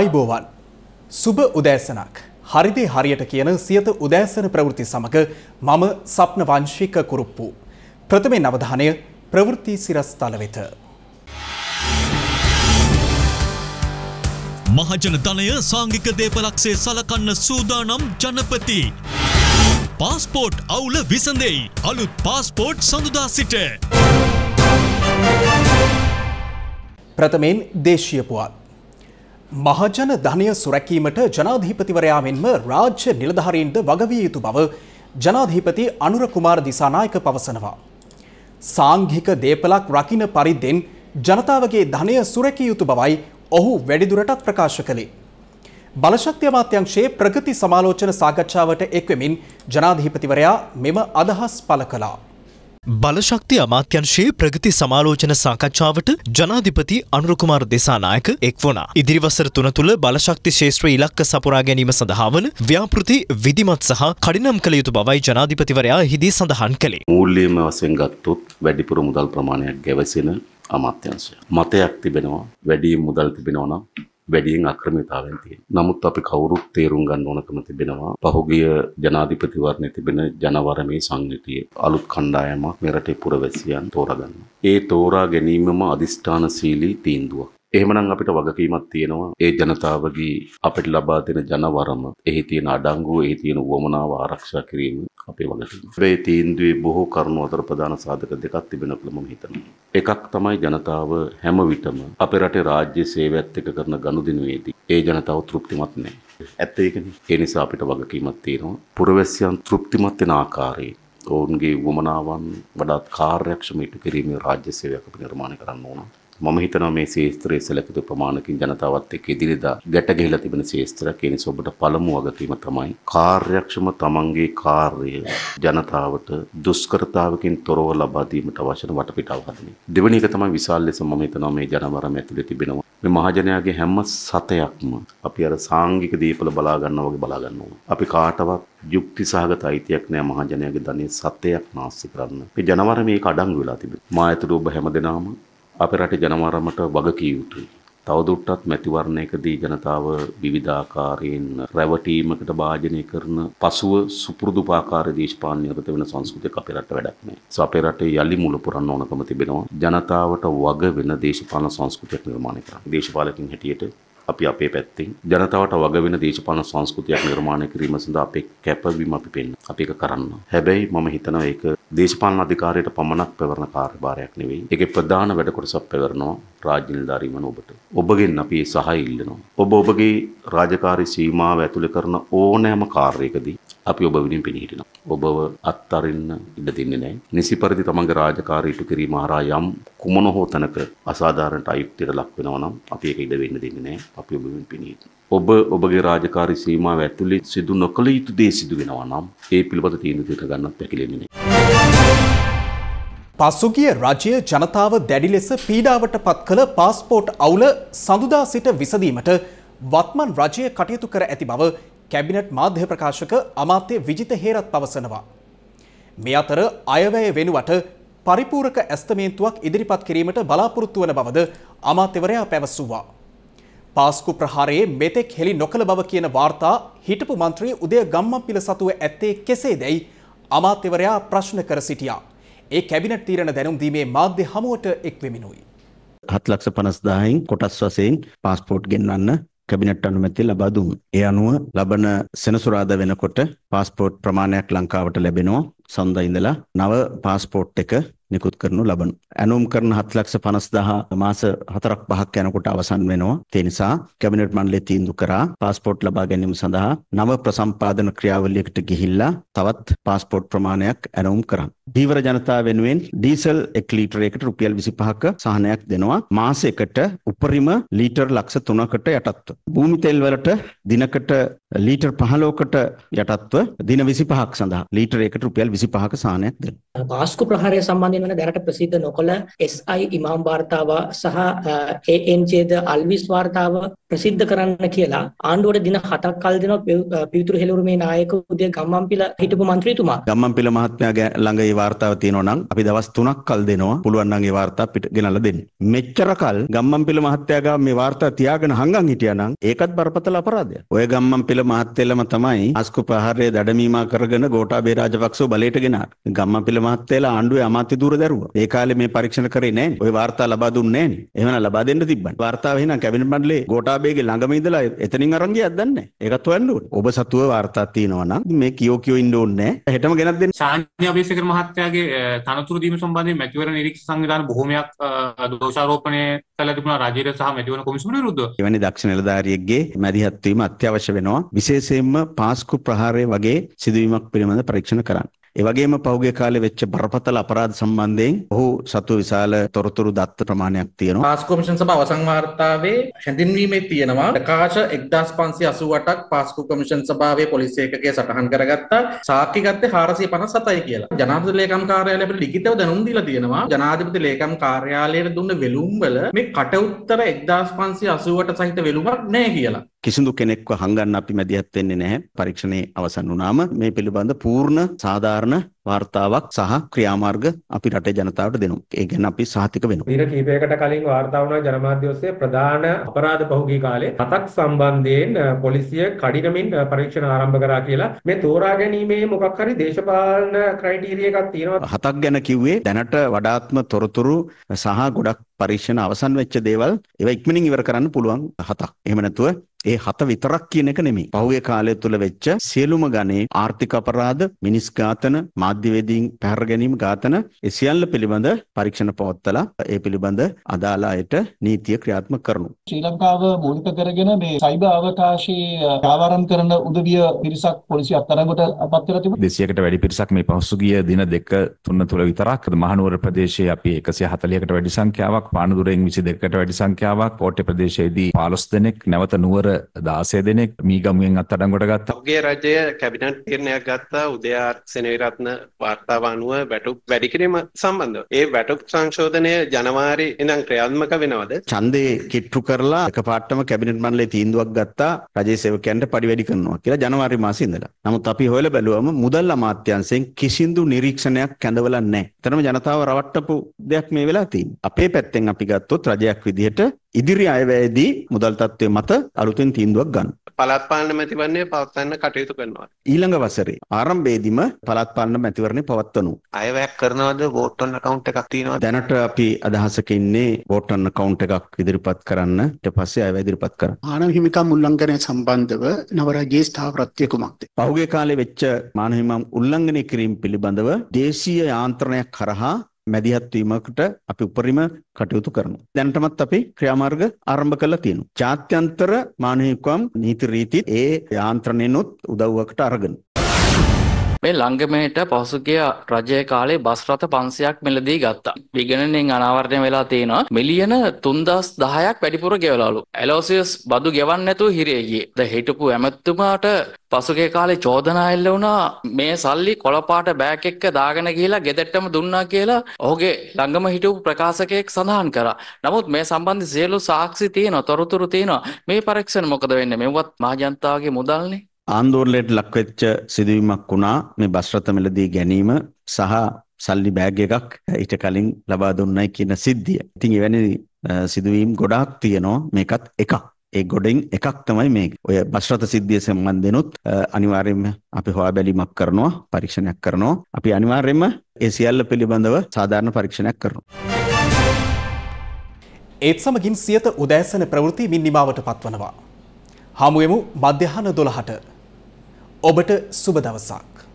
අයිබෝවන් සුබ උදෑසනක් හරිදේ හරියට කියන සියත උදෑසන ප්‍රවෘති සමඟ මම සප්න වංශික කුරුප්පු. ප්‍රථමෙන් අවධානය ප්‍රවෘති සිරස්ථල වෙත. මහජන ධනය සාංගික දේපලක්ෂේ සලකන්න සූදානම් ජනපති. පාස්පෝට් අවුල විසඳෙයි අලුත් පාස්පෝට් සඳුදා සිට. ප්‍රථමෙන් දේශීයපුවත්. මහජන ධනය සුරැකීමට ජනාධීපතිවරයා මෙන්ම රාජ්‍ය නිලධාරීන්ද වගවිය යුතු බව ජනාධීපති අනුර කුමාර දිසානායක පවසනවා. සාංඝික දේපලක් රකින පරිද්දෙන් ජනතාවගේ ධනය සුරැකිය යුතු බවයි ඔහු වැඩිදුරටත් ප්‍රකාශ කළේ. බලශක්ති අමාත්‍යංශයේ ප්‍රගති සමාලෝචන සාකච්ඡාවට එක්වෙමින් ජනාධීපතිවරයා මෙම අදහස් පළ කළා. බලශක්ති අමාත්‍යංශයේ ප්‍රගති සමාලෝචන සාකච්ඡාවට ජනාධිපති අනුරකුමාර දෙසානායක එක් වුණා. ඉදිරි වසර තුන තුළ බලශක්ති ශේෂත්‍ර ඉලක්ක සපුරා ගැනීම සඳහා වන ව්‍යාපෘති විධිමත් සහ කඩිනම් කළ යුතු බවයි ජනාධිපතිවරයා හිදී සඳහන් කළේ. මූල්‍යම වශයෙන් ගත්තොත් වැඩිපුර මුදල් ප්‍රමාණයක් ගැවසෙන අමාත්‍යංශය. මතයක් තිබෙනවා වැඩි මුදල් තිබෙනවා නම් වැඩියෙන් අක්‍රමතාවයන් තියෙනවා. නමුත් අපි කවුරුත් තේරුම් ගන්න ඕනකම තිබෙනවා පහුගිය ජනාධිපතිවරණයේ තිබෙන ජනවරමේ සංයුතිය අලුත් කණ්ඩායමක් මෙරටේ පුරවැසියන් තෝරගන්න. ඒ තෝරා ගැනීමම අදිෂ්ඨානශීලී තීන්දුවක්. එහෙමනම් අපිට වගකීමක් තියෙනවා ඒ ජනතාවගේ අපිට ලබා දෙන ජනවරම එහි තියෙන අඩංගුව එහි තියෙන වමනාව ආරක්ෂා කිරීම අපේ වගකීම. මේ තීන්දුවේ බොහෝ කරුණු අතර ප්‍රධාන සාධක දෙකක් තිබෙන කියලා මම හිතනවා. එකක් තමයි ජනතාව හැම විටම අපේ රටේ රාජ්‍ය සේවයත් එක්ක කරන ගනුදෙනුවේදී ඒ ජනතාව තෘප්තිමත් නැහැ. ඇත්ත ඒකනේ. ඒ නිසා අපිට වගකීමක් තියෙනවා. පුරවැසියන් තෘප්තිමත් වෙන ආකාරයේ ඔවුන්ගේ වමනාවන් වඩාත් කාර්යක්ෂම ඉටු කිරීමේ රාජ්‍ය සේවයක් අපි නිර්මාණය කරන්න ඕන. මම හිතනවා මේ ශේස්ත්‍රයේ සැලකිලි ප්‍රමාණකින් ජනතාවත් එක්ක ඉදිරියදා ගැට ගහලා තිබෙන ශේස්ත්‍රයක් ඒ නිසා ඔබට පළමු වගකීම තමයි කාර්යක්ෂම තමන්ගේ කාර්යය ජනතාවට දුෂ්කරතාවකින් තොරව ලබා දීමට අවශ්‍ය වටපිටාව හදන්නේ. දෙවෙනි එක තමයි විශාල ලෙස මම හිතනවා මේ ජනවරම ඇතුලේ තිබෙනවා. මේ මහජනයාගේ හැම සතයක්ම අපි අර සාංගික දීපල බලා ගන්නවා වගේ බලා ගන්න ඕනේ. අපි කාටවත් යුක්ති සහගත අයිතියක් නෑ මහජනයාගේ ධනය සත්‍යයක් නාස්ති කරන්න. මේ ජනවර මේක අඩංගු වෙලා තිබෙනවා. මා ඇතුළු ඔබ හැමදෙනාම අපේ රටේ ජනමාරමට වගකිය යුතුයි. තවදුරටත් මැතිවරණයකදී ජනතාව විවිධාකාරයෙන් රැවටීමකට භාජනය කරන පසුව සුපුරුදු පාකාර දේශපාලනයට වෙන සංස්කෘතියක් අපේ රට වැඩක් නැහැ. අපේ රටේ යලි මුල පුරන්න ඕනකම තිබෙනවා. ජනතාවට වග වෙන දේශපාලන සංස්කෘතියක් නිර්මාණය කරන්න. දේශපාලකින් හැටියට අපි අපේ පැත්තෙන් ජනතාවට වග වෙන දේශපාලන සංස්කෘතියක් නිර්මාණය කිරීම සඳහා අපේ කැපවීම අපි පෙන්න. අපි ඒක කරන්න. හැබැයි මම හිතනවා ඒක දේශපාලන අධිකාරියට පමණක් පැවරන කාර්යභාරයක් නෙවෙයි. ඒකේ ප්‍රධාන වැඩ කොටසක් පැවරනවා රාජ්‍ය නිලධාරීන් වන ඔබට. ඔබගෙන් අපි ඒ සහාය ඉල්ලනවා. ඔබ ඔබගේ රාජකාරී සීමාව ඇතුළේ කරන ඕනෑම කාර්යයකදී අපි ඔබ විදිහින් පෙනී හිටිනවා. ඔබව අත්තරින්න ඉඩ දෙන්නේ නැහැ. නිසි පරිදි තමන්ගේ රාජකාරී ඉටු කිරීම හරහා යම් කුමන හෝ තැනක අසාධාරණට අයුක්තියට ලක් වෙනවා නම් අපි ඒක ඉඩ වෙන්න දෙන්නේ නැහැ. අපි ඔබ විදිහින් පෙනී හිටිනවා. ඔබ ඔබගේ රාජකාරී සීමාව ඇතුළේ සිදු නොකළ යුතු දේ සිදු වෙනවා නම් ඒ පිළිබඳ තීන්දුව ගන්නත් පැකිලෙන්නේ නැහැ. පසුගිය රජය ජනතාව දැඩි ලෙස පීඩාවට පත් කළ පාස්පෝට් අවුල සඳුදා සිට විසඳීමට වත්මන් රජය කටයුතු කර ඇති බව කැබිනට් මාධ්‍ය ප්‍රකාශක අමාත්‍ය විජිත හේරත් පවසනවා. මේ අතර අයවැය වෙනුවට පරිපූරක ඇස්තමේන්තුවක් ඉදිරිපත් කිරීමට බලාපොරොත්තු වන බවද අමාත්‍යවරයා පැවසුවා. පාස්කු ප්‍රහාරයේ මෙතෙක් හෙළි නොකළ බව කියන වාර්තා හිටපු මන්ත්‍රී උදය ගම්මන් පිළ සතුව ඇත්තේ කෙසේ දැයි අමාත්‍යවරයා ප්‍රශ්න කර සිටියා. ඒ කැබිනට් තීරණ දැනුම් දීමේ මාධ්‍ය හමුවට එක්වෙමිනුයි. හත් ලක්ෂ පනස්දාහින් කොටස් වසයෙන් පාස්පෝට් ගෙන්වන්න කැබිනට් අනුමැති ලබා දුන්. ඒ අනුව ලබන සෙනසුරාදා වෙනකොට පාස්පෝට් ප්‍රමාණයක් ලංකාවට ලැබෙනවා. සඳ ඉඳලා නව පාස්පෝට් එක නිකුත් කරනු ලබන. ඇනුම් කරන 7,50,000 මාස 4ක් 5ක් යනකොට අවසන් වෙනවා. ඒ නිසා කැබිනට් මණ්ඩලය තීන්දුව කරා પાස්පෝර්ට් ලබා ගැනීම සඳහා නව ප්‍රසම්පාදන ක්‍රියාවලියකට ගිහිල්ලා තවත් પાස්පෝර්ට් ප්‍රමාණයක් ඇනුම් කරන්න. දීවර ජනතාව වෙනුවෙන් ඩීසල් 1 ලීටරයකට රුපියල් 25ක සහනයක් දෙනවා මාසයකට උපරිම ලීටර් ලක්ෂ 3කට යටත්ව. භූමි තෙල් වලට දිනකට ලීටර් 15කට යටත්ව දින 25ක් සඳහා ලීටරයකට රුපියල් 25ක සහනයක් දෙනවා. පාස්කු ප්‍රහාරය සම්බන්ධයෙන් මේ වන දැනට ප්‍රසිද්ධ නොකළ SI ඉමාම් වාර්තාව සහ ANJ ද අල්විස් වාර්තාව ප්‍රසිද්ධ කරන්න කියලා ආණ්ඩුවට දින 7ක් කල් දෙනවා පිවිතුරු හෙළවුමේ නායක උදේ ගම්මන්පිල හිටපු മന്ത്രിතුමා ගම්මන්පිල මහත්මයා ළඟ මේ වාර්තාව තියෙනවා නම් අපි දවස් 3ක් කල් දෙනවා පුළුවන් නම් මේ වාර්තාව පිට ගෙනල්ලා දෙන්න මෙච්චර කල් ගම්මන්පිල මහත්මයාගේ මේ වාර්තාව තියාගෙන හංගන් හිටියා නම් ඒකත් බරපතල අපරාධයක් ඔය ගම්මන්පිල මහත්මයලම තමයි අස්කු ප්‍රහාරය දඩමීමා කරගෙන ගෝඨාභය රාජපක්ෂව බලයට ගෙනාවේ ගම්මන්පිල මහත්මයලා ආණ්ඩුවේ අමාත්‍ය දූර දරුවා. ඒ කාලේ මේ පරීක්ෂණ කරේ නැහැ. ওই වාර්තා ලබා දුන්නේ නැහැ. එහෙමනම් ලබා දෙන්න තිබ්බනේ. වාර්තාව එහෙනම් කැබිනට් මණ්ඩලයේ ගෝඨාභයගේ ළඟම ඉඳලා එතනින් අරන් ගියක්ද දන්නේ නැහැ. ඒකත් හොයන්න ඕනේ. ඔබ සතුව වාර්තා තියෙනවා නම් මේ කියෝ කියෝ ඉන්න ඕනේ නැහැ. හෙටම ගෙනත් දෙන්න. සාන්‍ය අබේසේකර මහත්තයාගේ තනතුරු දීම සම්බන්ධයෙන් මැතිවරණ නිරීක්ෂක සංවිධාන බොහොමයක් දෝෂාරෝපණය කළා තිබුණා රජයට සහ මැතිවරණ කොමිසමට විරුද්ධව. එවැනි දක්ෂ නිලධාරියෙක්ගේ මැදිහත් වීම අත්‍යවශ්‍ය වෙනවා. විශේෂයෙන්ම පාස්කු ප්‍රහාරය වගේ සිදුවීමක් පිළිබඳ පරීක්ෂණ කරන්න. ඒ වගේම පහුගිය කාලේ වෙච්ච බරපතල අපරාධ සම්බන්ධයෙන් ඔහු සතු විශාල තොරතුරු දත්ත ප්‍රමාණයක් තියෙනවා. පාස් කොමිෂන් සභාව අවසන් වාර්තාවේ හැඳින්වීමේ තියෙනවා ප්‍රකාශ 1588ක් පාස්කු කොමිෂන් සභාවේ පොලිස් ඒකකයේ සටහන් කරගත්තා. සාක්ෂි ගත්තේ 457යි කියලා. ජනාධිපති ලේකම් කාර්යාලය අපිට ලිඛිතව දැනුම් දීලා තියෙනවා. ජනාධිපති ලේකම් කාර්යාලයට දුන්න වෙලුම් වල මේ කට උත්තර 1588 සහිත වෙලුමක් නැහැ කියලා. කිසිදු කෙනෙක්ව හංගන්න අපි මැදිහත් වෙන්නේ නැහැ. පරීක්ෂණේ අවසන් වුණාම මේ පිළිබඳ පූර්ණ සාධාරණ වාර්තාවක් සහ ක්‍රියාමාර්ග අපි රටේ ජනතාවට දෙනවා. ඒ ගැන අපි සහතික වෙනවා. මීට කීපයකට කලින් වාර්තා වුණා ජනමාධ්‍ය ඔස්සේ ප්‍රධාන අපරාධ පහුගිය කාලේ හතක් සම්බන්ධයෙන් පොලිසිය කඩිනමින් පරීක්ෂණ ආරම්භ කරා කියලා මේ තෝරා ගැනීමේ මොකක් හරි දේශපාලන ක්‍රයිටීරිය එකක් තියෙනවා. හතක් ගැන කිව්වේ දැනට වඩාත්ම තොරතුරු සහ ගොඩක් පරීක්ෂණ අවසන් වෙච්ච දේවල් ඒවා ඉක්මනින් ඉවර කරන්න පුළුවන් හතක්. එහෙම නැතුව ඒ හත විතරක් කියන එක නෙමෙයි. පහුගිය කාලය තුල වෙච්ච සියලුම ගණේ ආර්ථික අපරාධ, මිනිස් ඝාතන, මාධ්‍ය මාධ්‍යවේදීන් පැහැර ගැනීම ඝාතන ඒ සියල්ල පිළිබඳ පරීක්ෂණ පවත්වලා ඒ පිළිබඳ අදාළ අයට නීතිය ක්‍රියාත්මක කරනවා. ශ්‍රී ලංකාව මූලික කරගෙන මේ සයිබර් අවකාශයේ ආවරම් කරන උදවිය පිරිසක් පොලිසිය අත්අඩංගුවට පත් කරලා තිබුණා. 200කට වැඩි පිරිසක් මේ පසුගිය දින දෙක තුන තුළ විතරක් මහනුවර ප්‍රදේශයේ අපි 140කට වැඩි සංඛ්‍යාවක් පානදුරෙන් 22කට වැඩි සංඛ්‍යාවක් කෝට්ටේ ප්‍රදේශයේදී 15 දෙනෙක් නැවත නුවර 16 දෙනෙක් මීගමුවෙන් අත්අඩංගුවට ගත්තා. ඔහුගේ රජය කැබිනට් තීරණයක් ගත්තා උදයාර් සෙනවිරත්න වාර්තාව අනුව වැටුප් වැඩි කිරීම සම්බන්ධව. ඒ වැටුප් සංශෝධනය ජනවාරි ඉඳන් ක්‍රියාත්මක වෙනවද? ඡන්දේ කිට්ටු කරලා එකපාර්තම කැබිනට් මණ්ඩලයේ තීන්දුවක් ගත්තා රජයේ සේවකයන්ට පඩි වැඩි කරනවා කියලා ජනවාරි මාසේ ඉඳලා. නමුත් අපි හොයලා බැලුවම මුදල් අමාත්‍යාංශයෙන් කිසිදු නිරීක්ෂණයක් කැඳවලා නැහැ. එතරම් ජනතාව රවට්ටපු දෙයක් මේ වෙලා තියෙන්නේ. අපේ පැත්තෙන් අපි ගත්තොත් රජයක් විදිහට ඉදිරි අයවැයේදී මුදල් තත්ත්වය මත අලුතෙන් තීන්දුවක් ගන්න. පළාත් පාලන මැතිවරණය පවත්වන්න කටයුතු කරනවා. ඊළඟ වසරේ ආරම්භයේදීම පළාත් පාලන මැතිවරණය පවත්වනු. අයවැයක් කරනවද වෝට් ඔන් account එකක් තියෙනවද? දැනට අපි අදහසක ඉන්නේ වෝට් ඔන් account එකක් ඉදිරිපත් කරන්න ඊට පස්සේ අයවැය ඉදිරිපත් කරන්න. මානව හිමිකම් උල්ලංඝනය සම්බන්ධව නවරජයේ ස්ථාවරත්වය කුමක්ද? පහුගිය කාලේ වෙච්ච මානව හිමිකම් උල්ලංඝනය කිරීම පිළිබඳව දේශීය යාන්ත්‍රණයක් කරහා මැදිහත් වීමකට අපි උපරිම කටයුතු කරනවා. දැනටමත් අපි ක්‍රියාමාර්ග ආරම්භ කරලා තියෙනවා. ජාත්‍යන්තර මානවිකම් නීති රීති ඒ යාන්ත්‍රණයනොත් උදව්වකට අරගෙන මේ ලංගමයට පසුගිය රජය කාලේ බස් රථ 500ක් මෙලදී ගත්තා. විගණනෙන් අනාවරණය වෙලා තියෙනවා මිලියන 3010ක් වැඩිපුර ගෙවලාලු. ඇලෝසියස් බදු ගෙවන්න නැතුව හිරේ ගියේ. ද හිටපු ඇමතුමාට පසුගිය කාලේ චෝදනා එල්ල වුණා මේ සල්ලි කොළපාට බෑග් එක දාගෙන ගිහිලා ගෙදරටම දුන්නා කියලා ඔහුගේ ළඟම හිටපු ප්‍රකාශකයෙක් සඳහන් කරා. නමුත් මේ සම්බන්ධ සියලු සාක්ෂි තියෙනවා, තොරතුරු තියෙනවා. මේ පරීක්ෂණ මොකද වෙන්නේ? මෙව්වත් මහජනතාවගේ මුදල්නේ. ආන්දෝලනයට ලක්වෙච්ච සිදුවීමක් වුණා මේ බස් රථ මිලදී ගැනීම සහ සල්ලි බෑග් එකක් ඊට කලින් ලබා දුන්නයි කියන සිද්ධිය. ඉතින් එවැනි සිදුවීම් ගොඩාක් තියෙනවා මේකත් එකක්. ඒ ගොඩෙන් එකක් තමයි මේ ඔය බස්රත සිද්ධිය සම්බන්ධෙනුත් අනිවාර්යයෙන්ම අපි හොයා බැලීමක් කරනවා පරීක්ෂණයක් කරනවා අපි අනිවාර්යයෙන්ම ඒ සියල්ල පිළිබඳව සාධාරණ පරීක්ෂණයක් කරනවා ඒත් සමගින් සියත උදෑසන ප්‍රවෘත්ති මින් නිමාවට පත්වනවා හමුවෙමු මධ්‍යහන 12ට ඔබට සුබ දවසක්